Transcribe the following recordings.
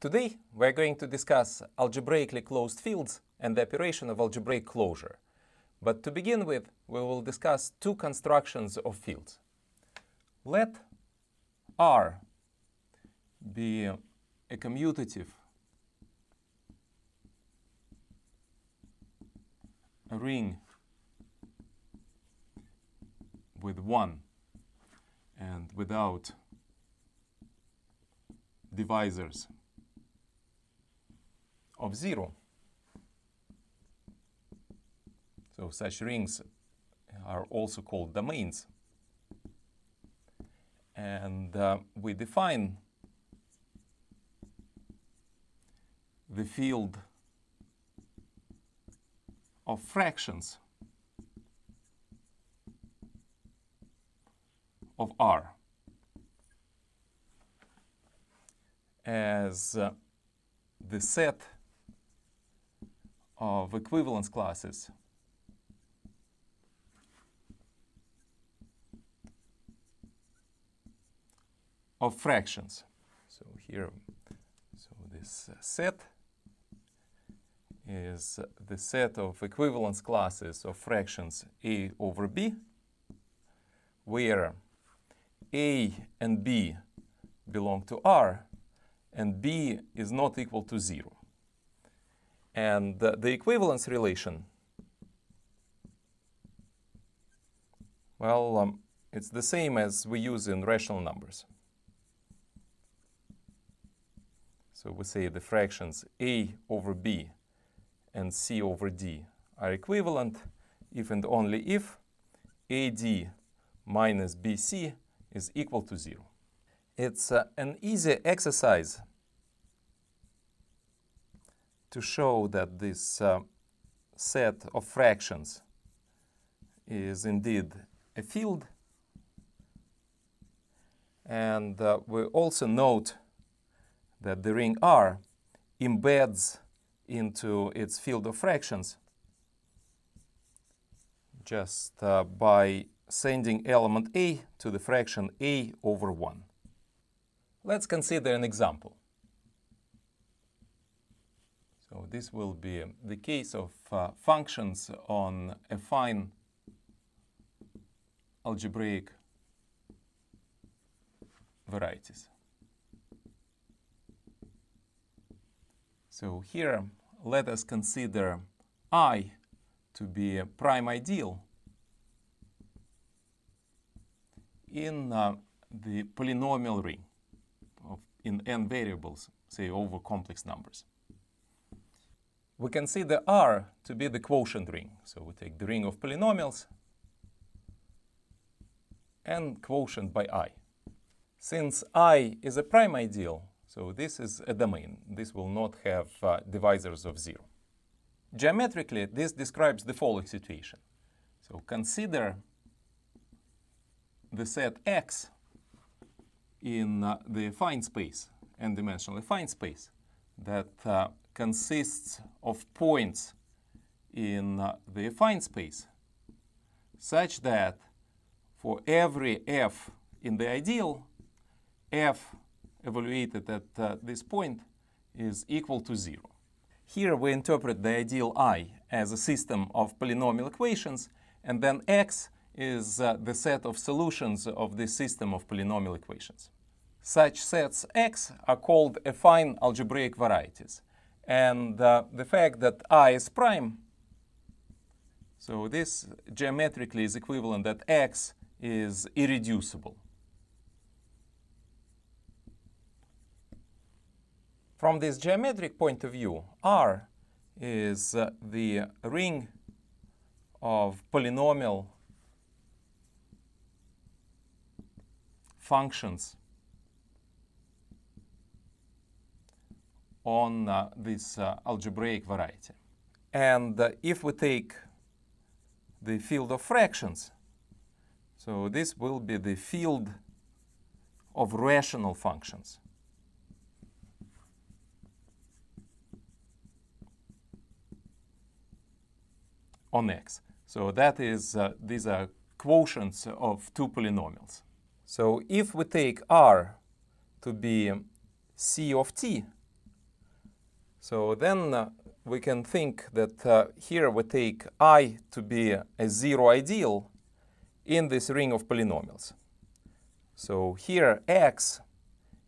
Today, we're going to discuss algebraically closed fields and the operation of algebraic closure. But to begin with, we will discuss two constructions of fields. Let R be a commutative ring with one and without divisors of 0. So such rings are also called domains. And uh, we define the field of fractions of R as uh, the set of э, equivalence classes. of fractions. So here, so this uh, set is the set of equivalence classes of fractions a over b, where a and b belong to R, and b is not equal to 0. And the equivalence relation, well, um, it's the same as we use in rational numbers. So we say the fractions a over b and c over d are equivalent if and only if ad minus bc is equal to 0. It's uh, an easy exercise to show that this uh, set of fractions is indeed a field. And uh, we also note that the ring R embeds into its field of fractions just uh, by sending element A to the fraction A over 1. Let's consider an example. So this will be the case of uh, functions on a fine algebraic varieties. So here, let us consider I to be a prime ideal in uh, the polynomial ring of, in n variables, say over complex numbers we can see the R to be the quotient ring. So we take the ring of polynomials and quotient by I. Since I is a prime ideal, so this is a domain. This will not have uh, divisors of zero. Geometrically, this describes the following situation. So consider the set X in uh, the affine space, n-dimensional affine space, that uh, consists of points in the affine space such that for every f in the ideal, f evaluated at uh, this point is equal to zero. Here we interpret the ideal I as a system of polynomial equations, and then X is uh, the set of solutions of this system of polynomial equations. Such sets X are called affine algebraic varieties and uh, the fact that i is prime, so this geometrically is equivalent that x is irreducible. From this geometric point of view, R is uh, the ring of polynomial functions on uh, this uh, algebraic variety. And uh, if we take the field of fractions, so this will be the field of rational functions. on x. So that is, uh, these are quotients of two polynomials. So if we take r to be c of t, so then uh, we can think that uh, here we take i to be a zero ideal in this ring of polynomials. So here x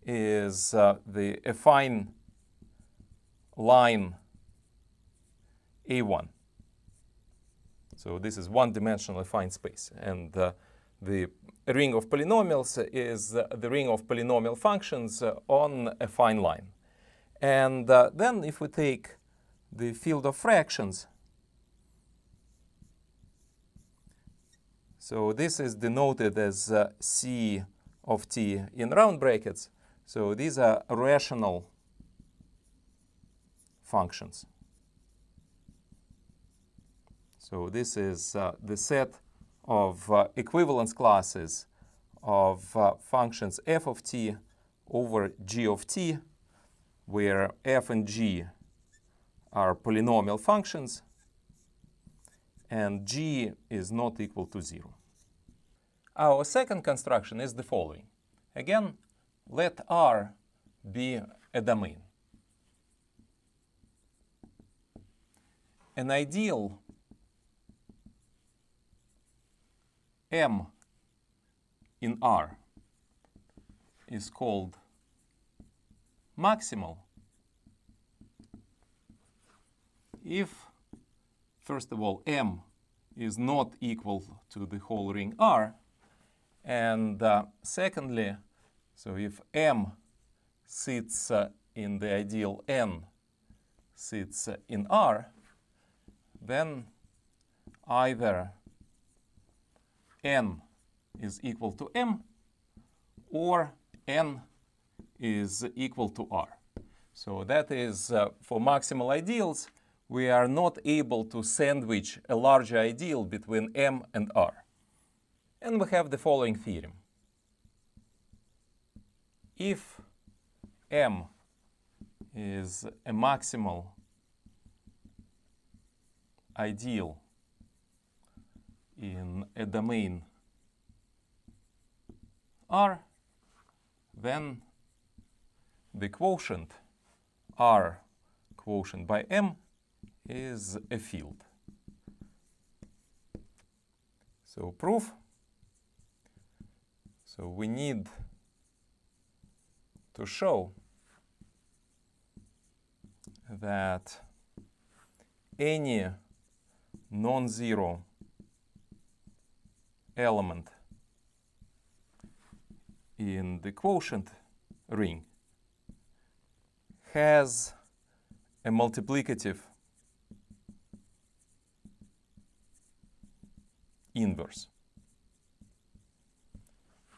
is uh, the affine line A1. So this is one-dimensional affine space. And uh, the ring of polynomials is uh, the ring of polynomial functions on a fine line. And uh, then if we take the field of fractions, so this is denoted as uh, C of t in round brackets. So these are rational functions. So this is uh, the set of uh, equivalence classes of uh, functions f of t over g of t where f and g are polynomial functions and g is not equal to 0. Our second construction is the following. Again, let R be a domain. An ideal M in R is called maximal if, first of all, M is not equal to the whole ring R, and uh, secondly, so if M sits uh, in the ideal N sits uh, in R, then either N is equal to M or N is equal to R. So that is uh, for maximal ideals, we are not able to sandwich a larger ideal between M and R. And we have the following theorem. If M is a maximal ideal in a domain R, then the quotient R quotient by M is a field. So proof. So we need to show that any non-zero element in the quotient ring has a multiplicative inverse.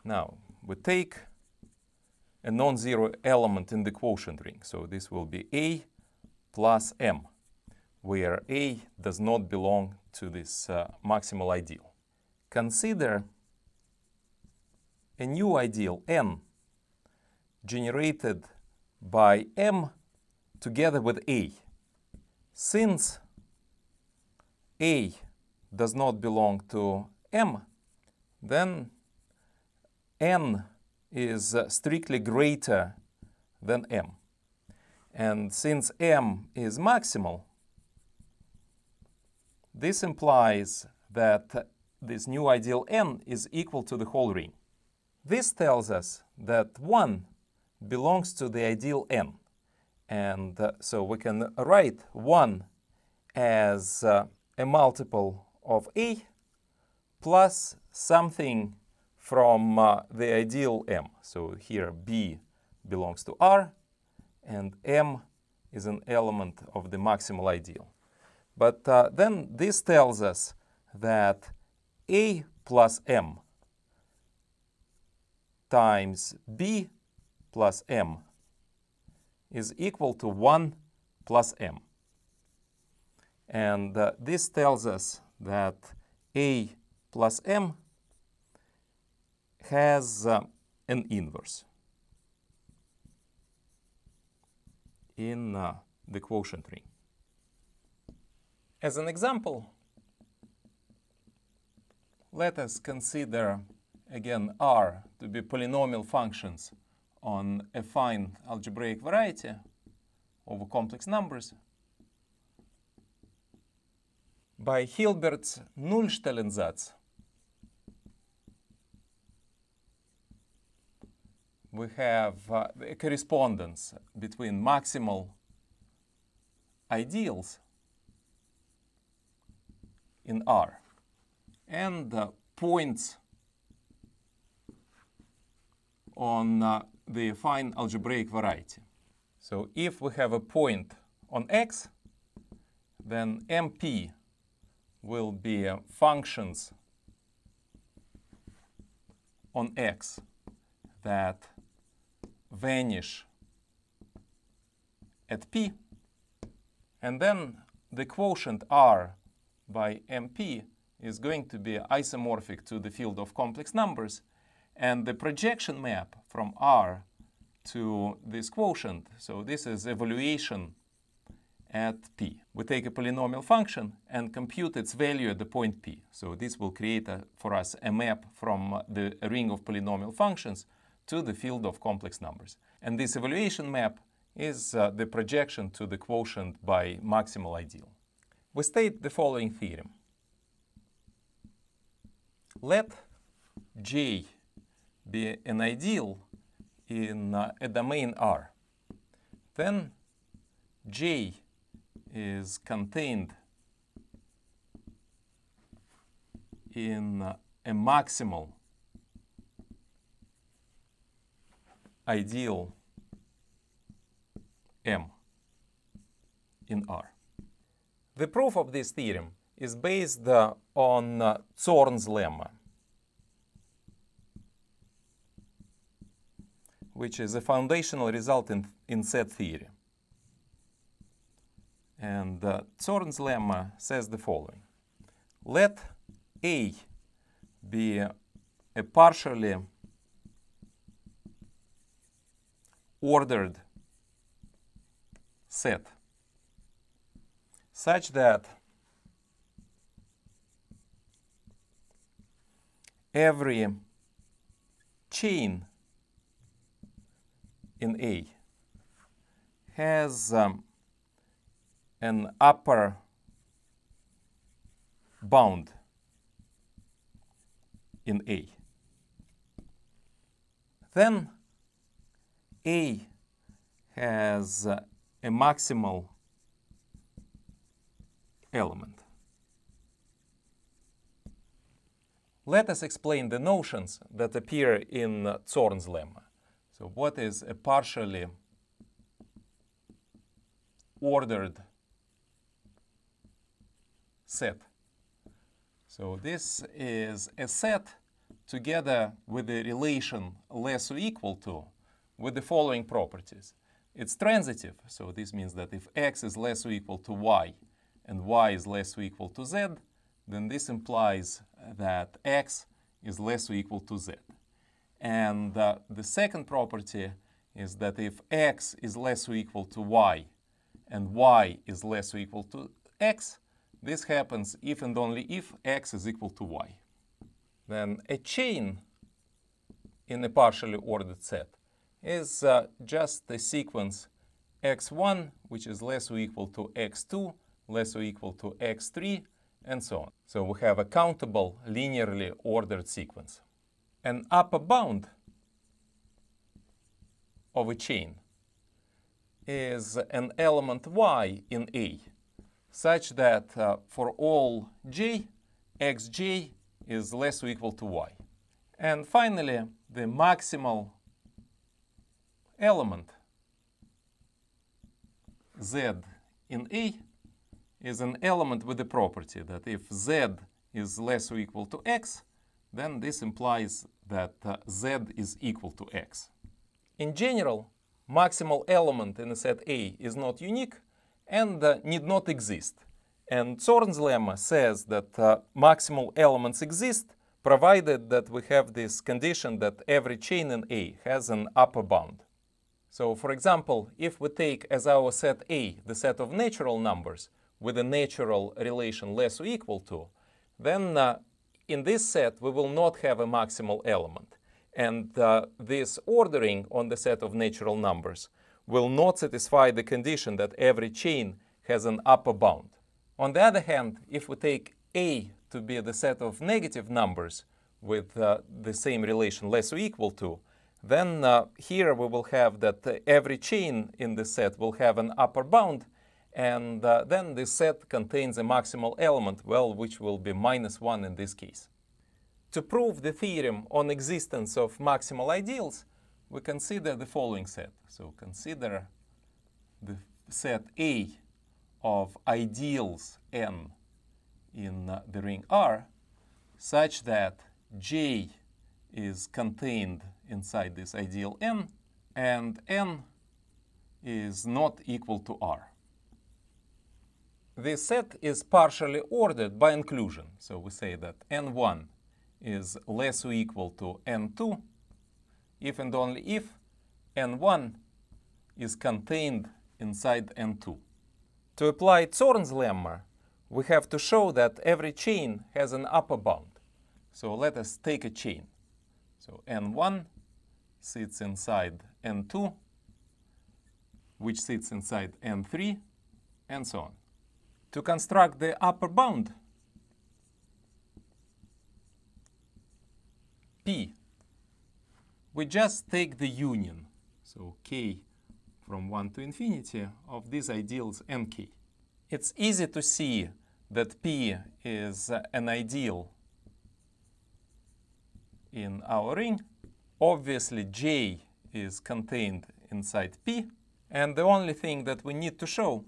Now, we take a non-zero element in the quotient ring. So this will be A plus M, where A does not belong to this uh, maximal ideal. Consider a new ideal, N, generated by m together with a. Since a does not belong to m, then n is strictly greater than m. And since m is maximal, this implies that this new ideal n is equal to the whole ring. This tells us that 1 belongs to the ideal n. And uh, so we can write 1 as uh, a multiple of a plus something from uh, the ideal m. So here b belongs to r and m is an element of the maximal ideal. But uh, then this tells us that a plus m times b plus m is equal to 1 plus m. And uh, this tells us that a plus m has uh, an inverse in uh, the quotient ring. As an example, let us consider again r to be polynomial functions on a fine algebraic variety over complex numbers by Hilbert's Nullstellensatz. We have uh, a correspondence between maximal ideals in R and uh, points on uh, the fine algebraic variety. So if we have a point on x, then MP will be uh, functions on x that vanish at p, and then the quotient r by mp is going to be isomorphic to the field of complex numbers, and the projection map from R to this quotient, so this is evaluation at p. We take a polynomial function and compute its value at the point p. So this will create a, for us a map from the ring of polynomial functions to the field of complex numbers. And this evaluation map is uh, the projection to the quotient by maximal ideal. We state the following theorem. Let J be an ideal in uh, a domain R, then J is contained in uh, a maximal ideal M in R. The proof of this theorem is based uh, on Zorn's uh, lemma. which is a foundational result in, in set theory. And uh, Zorn's lemma says the following. Let A be a partially ordered set such that every chain in A has um, an upper bound in A. Then A has uh, a maximal element. Let us explain the notions that appear in uh, Zorn's lemma. So what is a partially ordered set? So this is a set together with the relation less or equal to with the following properties. It's transitive, so this means that if x is less or equal to y and y is less or equal to z, then this implies that x is less or equal to z. And uh, the second property is that if x is less or equal to y and y is less or equal to x, this happens if and only if x is equal to y. Then a chain in a partially ordered set is uh, just the sequence x1, which is less or equal to x2, less or equal to x3, and so on. So we have a countable linearly ordered sequence an upper bound of a chain is an element y in A such that uh, for all j, xj is less or equal to y. And finally, the maximal element z in A is an element with the property that if z is less or equal to x, then this implies that uh, z is equal to x. In general, maximal element in a set A is not unique and uh, need not exist. And Zorn's lemma says that uh, maximal elements exist provided that we have this condition that every chain in A has an upper bound. So, for example, if we take as our set A the set of natural numbers with a natural relation less or equal to, then uh, in this set, we will not have a maximal element. And uh, this ordering on the set of natural numbers will not satisfy the condition that every chain has an upper bound. On the other hand, if we take A to be the set of negative numbers with uh, the same relation less or equal to, then uh, here we will have that uh, every chain in the set will have an upper bound and uh, then the set contains a maximal element, well, which will be minus one in this case. To prove the theorem on existence of maximal ideals, we consider the following set. So consider the set A of ideals n in uh, the ring R such that J is contained inside this ideal n and n is not equal to R the set is partially ordered by inclusion. So we say that n1 is less or equal to n2 if and only if n1 is contained inside n2. To apply Zorn's lemma, we have to show that every chain has an upper bound. So let us take a chain. So n1 sits inside n2, which sits inside n3, and so on to construct the upper bound P, we just take the union, so k from 1 to infinity, of these ideals nk. It's easy to see that P is an ideal in our ring. Obviously, J is contained inside P. And the only thing that we need to show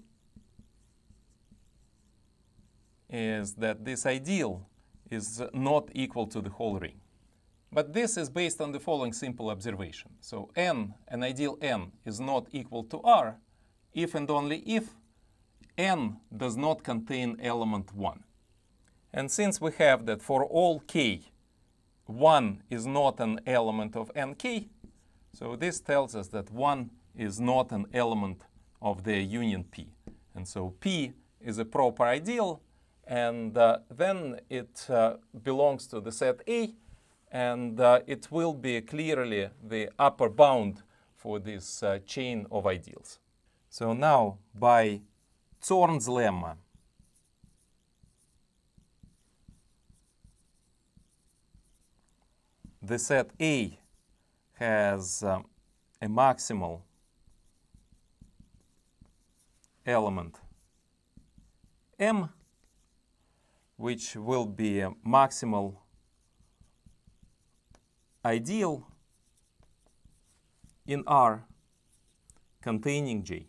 is that this ideal is not equal to the whole ring. But this is based on the following simple observation. So n, an ideal n, is not equal to R if and only if n does not contain element 1. And since we have that for all k, 1 is not an element of nk, so this tells us that 1 is not an element of the union P. And so P is a proper ideal and uh, then it uh, belongs to the set A, and uh, it will be clearly the upper bound for this uh, chain of ideals. So now, by Zorn's lemma, the set A has uh, a maximal element M which will be maximal ideal in R containing J.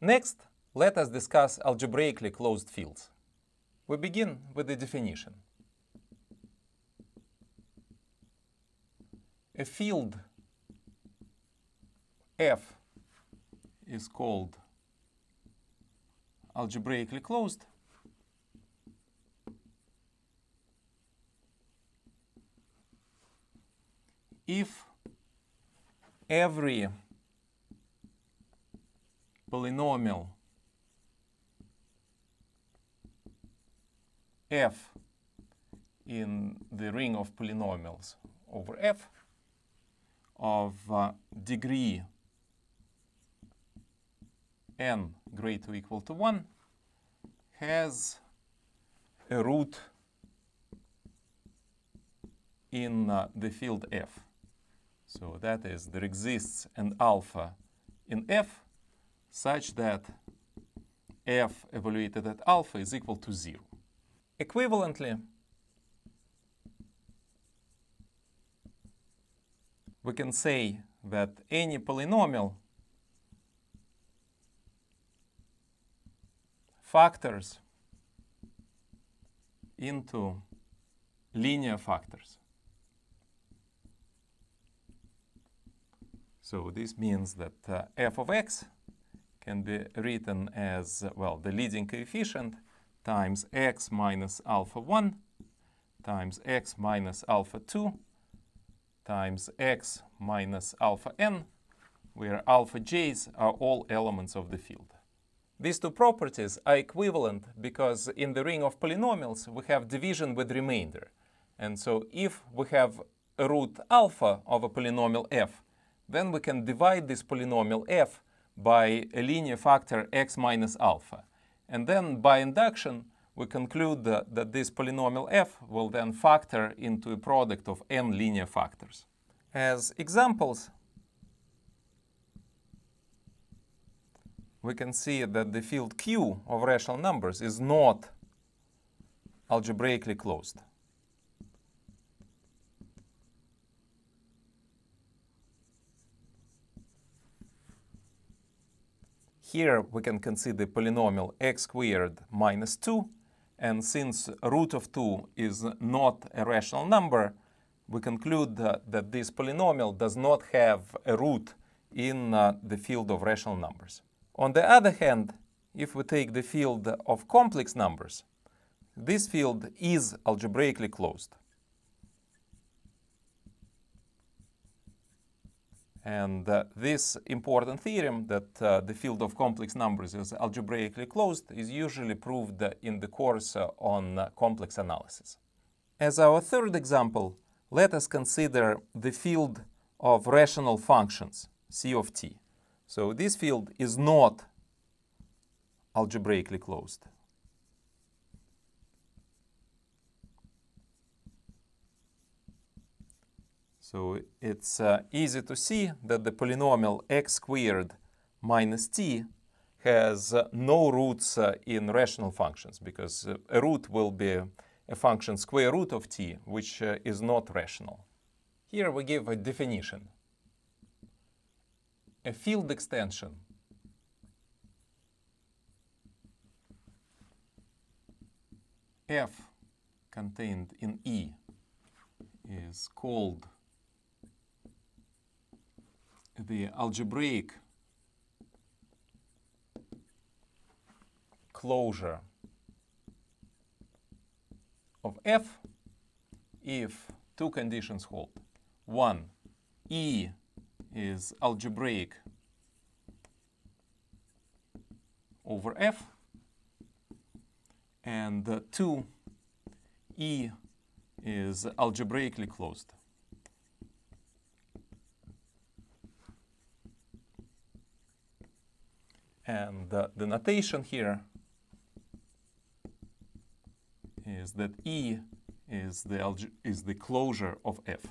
Next, let us discuss algebraically closed fields. We begin with the definition. A field F is called algebraically closed. If every polynomial f in the ring of polynomials over f of uh, degree n greater or equal to 1 has a root in uh, the field f. So that is, there exists an alpha in f such that f evaluated at alpha is equal to 0. Equivalently, we can say that any polynomial factors into linear factors. So this means that uh, f of x can be written as, well, the leading coefficient times x minus alpha 1 times x minus alpha 2 times x minus alpha n, where alpha j's are all elements of the field. These two properties are equivalent because in the ring of polynomials we have division with remainder. And so if we have a root alpha of a polynomial f, then we can divide this polynomial f by a linear factor x minus alpha. And then by induction, we conclude that, that, this polynomial f will then factor into a product of n linear factors. As examples, we can see that the field Q of rational numbers is not algebraically closed. Here we can consider the polynomial x squared minus 2, and since root of 2 is not a rational number, we conclude that this polynomial does not have a root in uh, the field of rational numbers. On the other hand, if we take the field of complex numbers, this field is algebraically closed. And uh, this important theorem that uh, the field of complex numbers is algebraically closed is usually proved in the course uh, on uh, complex analysis. As our third example, let us consider the field of rational functions, C of t. So this field is not algebraically closed. So it's uh, easy to see that the polynomial x squared minus t has uh, no roots uh, in rational functions because uh, a root will be a function square root of t, which uh, is not rational. Here we give a definition a field extension. F contained in E is called the algebraic closure of F if two conditions hold. One, E is algebraic over f and 2 e is algebraically closed. And uh, the notation here is that E is the, is the closure of F.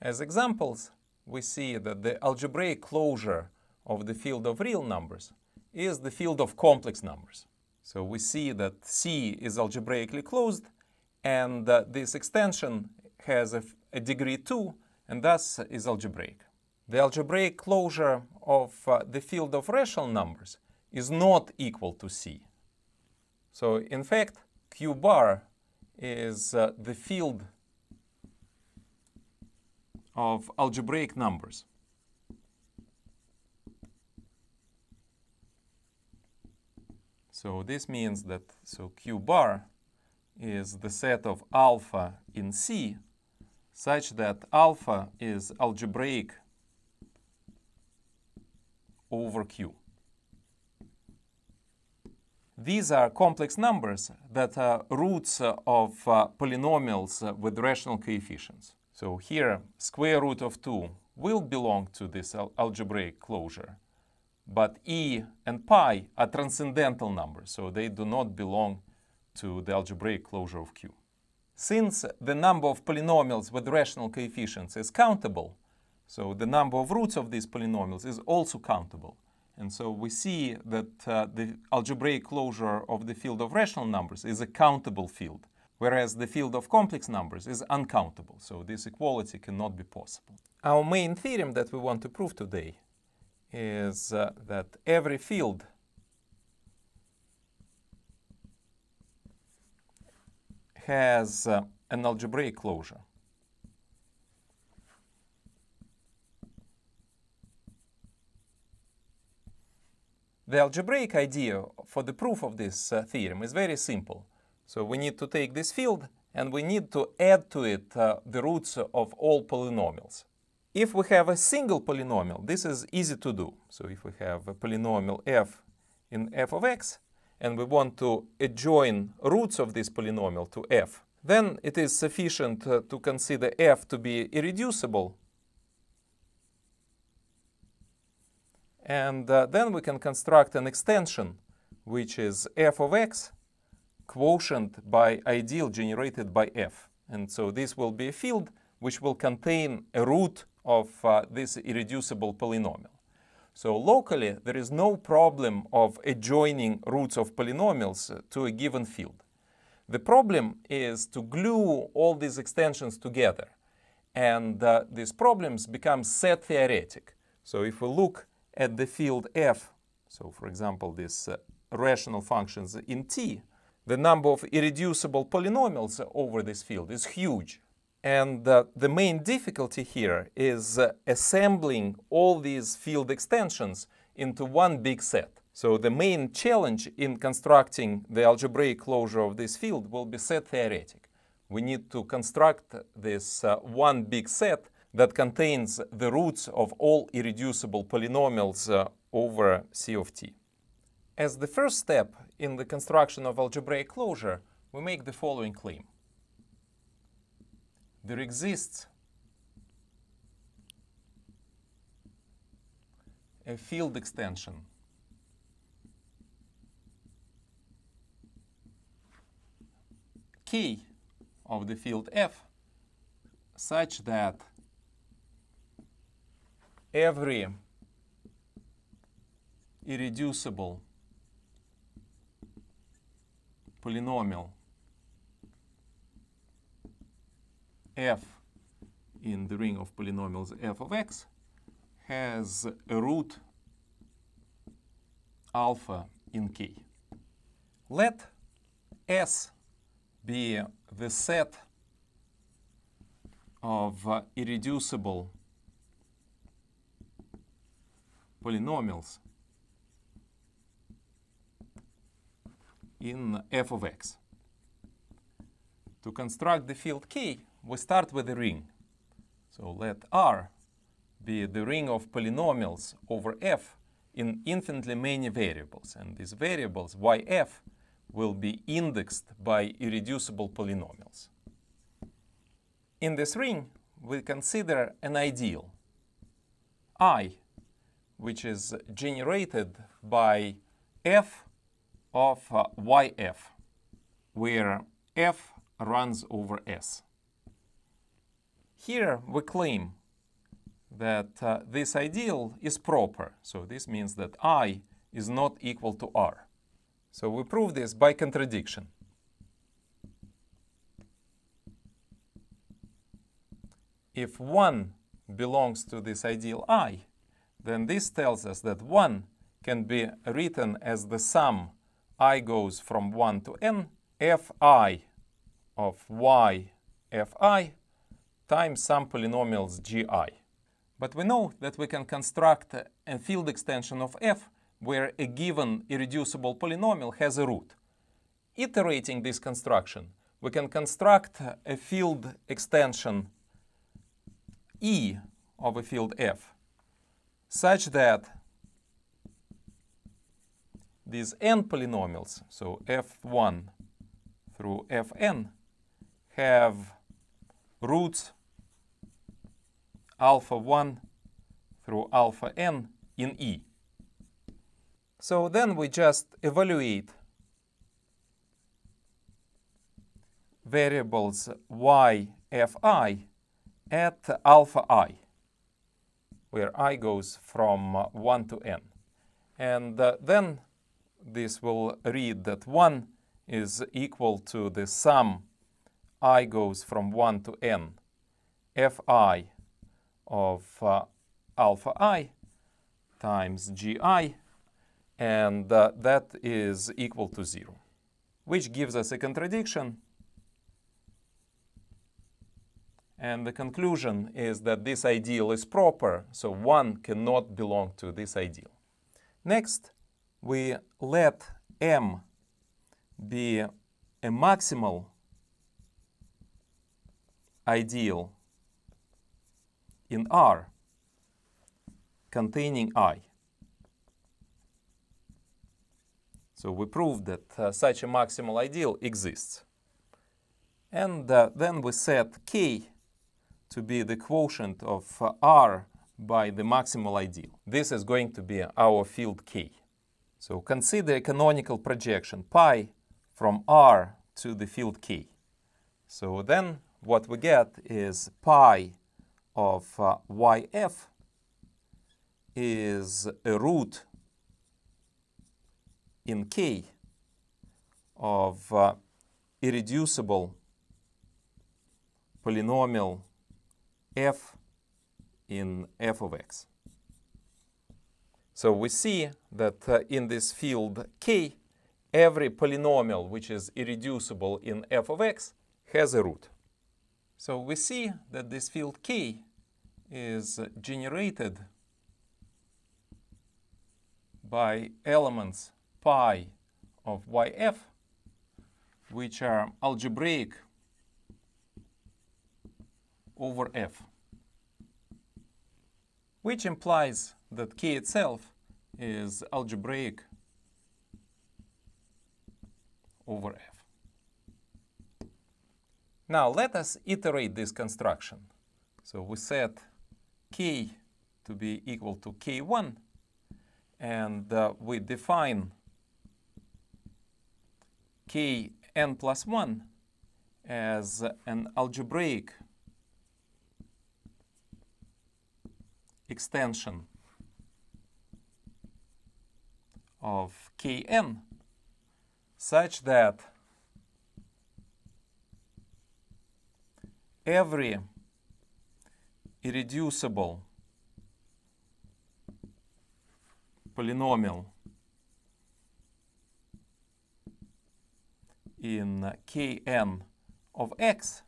As examples, we see that the algebraic closure of the field of real numbers is the field of complex numbers. So we see that C is algebraically closed and this extension has a, a, degree 2 and thus is algebraic. The algebraic closure of uh, the field of rational numbers is not equal to C. So in fact, Q bar is uh, the field of algebraic numbers. So this means that so q bar is the set of alpha in C such that alpha is algebraic over q. These are complex numbers that are roots of uh, polynomials with rational coefficients. So here, square root of 2 will belong to this algebraic closure. But e and pi are transcendental numbers, so they do not belong to the algebraic closure of Q. Since the number of polynomials with rational coefficients is countable, so the number of roots of these polynomials is also countable. And so we see that uh, the algebraic closure of the field of rational numbers is a countable field whereas the field of complex numbers is uncountable, so this equality cannot be possible. Our main theorem that we want to prove today is uh, that every field has uh, an algebraic closure. The algebraic idea for the proof of this uh, theorem is very simple. So we need to take this field and we need to add to it uh, the roots of all polynomials. If we have a single polynomial, this is easy to do. So if we have a polynomial f in f of x, and we want to adjoin roots of this polynomial to f, then it is sufficient uh, to consider f to be irreducible. And uh, then we can construct an extension, which is f of x quotient by ideal generated by f. And so this will be a field which will contain a root of uh, this irreducible polynomial. So locally, there is no problem of adjoining roots of polynomials to a given field. The problem is to glue all these extensions together. And uh, these problems become set theoretic. So if we look at the field f, so for example, these uh, rational functions in t, the number of irreducible polynomials over this field is huge. And uh, the main difficulty here is uh, assembling all these field extensions into one big set. So the main challenge in constructing the algebraic closure of this field will be set theoretic. We need to construct this uh, one big set that contains the roots of all irreducible polynomials uh, over C of t. As the first step in the construction of algebraic closure, we make the following claim. There exists a field extension k of the field f such that every irreducible polynomial f in the ring of polynomials f of x has a root alpha in k. Let S be the set of uh, irreducible polynomials in f of x. To construct the field K, we start with a ring. So let R be the ring of polynomials over f in infinitely many variables. And these variables, yf, will be indexed by irreducible polynomials. In this ring, we consider an ideal, i, which is generated by f of uh, YF, where F runs over S. Here we claim that uh, this ideal is proper. So this means that I is not equal to R. So we prove this by contradiction. If 1 belongs to this ideal I, then this tells us that 1 can be written as the sum i goes from 1 to n, fi of y fi times some polynomials gi. But we know that we can construct a field extension of f where a given irreducible polynomial has a root. Iterating this construction, we can construct a field extension E of a field f such that these n polynomials, so f1 through fn, have roots alpha 1 through alpha n in E. So then we just evaluate variables y f i at alpha i, where i goes from 1 to n. And uh, then this will read that 1 is equal to the sum i goes from 1 to n fi of uh, alpha i times gi and uh, that is equal to 0 which gives us a contradiction and the conclusion is that this ideal is proper so 1 cannot belong to this ideal next we let m be a maximal ideal in R containing I. So we proved that uh, such a maximal ideal exists. And uh, then we set K to be the quotient of uh, R by the maximal ideal. This is going to be our field K. So consider a canonical projection pi from R to the field K. So then what we get is pi of uh, yf is a root in K of uh, irreducible polynomial f in f of x. So we see that uh, in this field k, every polynomial which is irreducible in f of x has a root. So we see that this field k is generated by elements pi of yf, which are algebraic over f, which implies that k itself is algebraic over f. Now let us iterate this construction. So we set k to be equal to k1 and uh, we define kn plus 1 as an algebraic extension of Kn such that every irreducible polynomial in Kn of x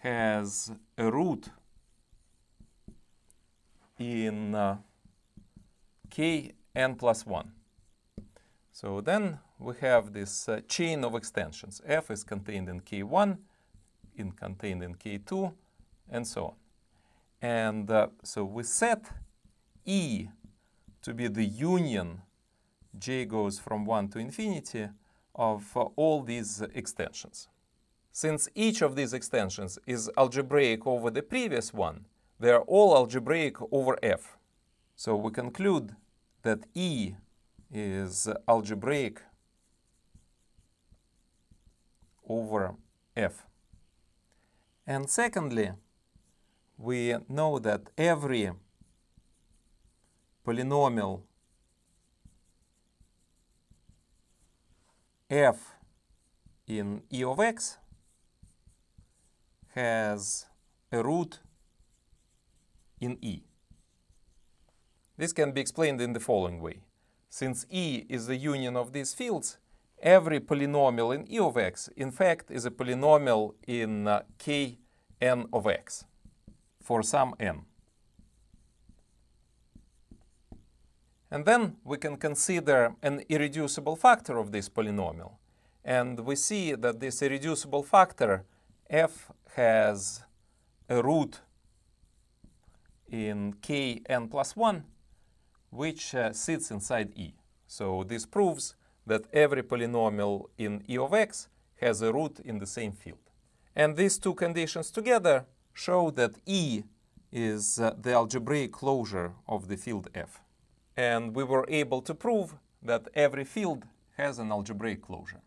has a root in uh, Kn plus 1. So then we have this uh, chain of extensions. F is contained in K1, in contained in K2, and so on. And uh, so we set E to be the union j goes from 1 to infinity of uh, all these extensions. Since each of these extensions is algebraic over the previous one, they are all algebraic over f. So we conclude that E is algebraic over f. And secondly, we know that every polynomial f in e of x has a root in e. This can be explained in the following way. Since E is the union of these fields, every polynomial in E of x, in fact, is a polynomial in uh, K n of x for some n. And then we can consider an irreducible factor of this polynomial. And we see that this irreducible factor f has a root in k n plus 1 which uh, sits inside E. So this proves that every polynomial in E of x has a root in the same field. And these two conditions together show that E is uh, the algebraic closure of the field F. And we were able to prove that every field has an algebraic closure.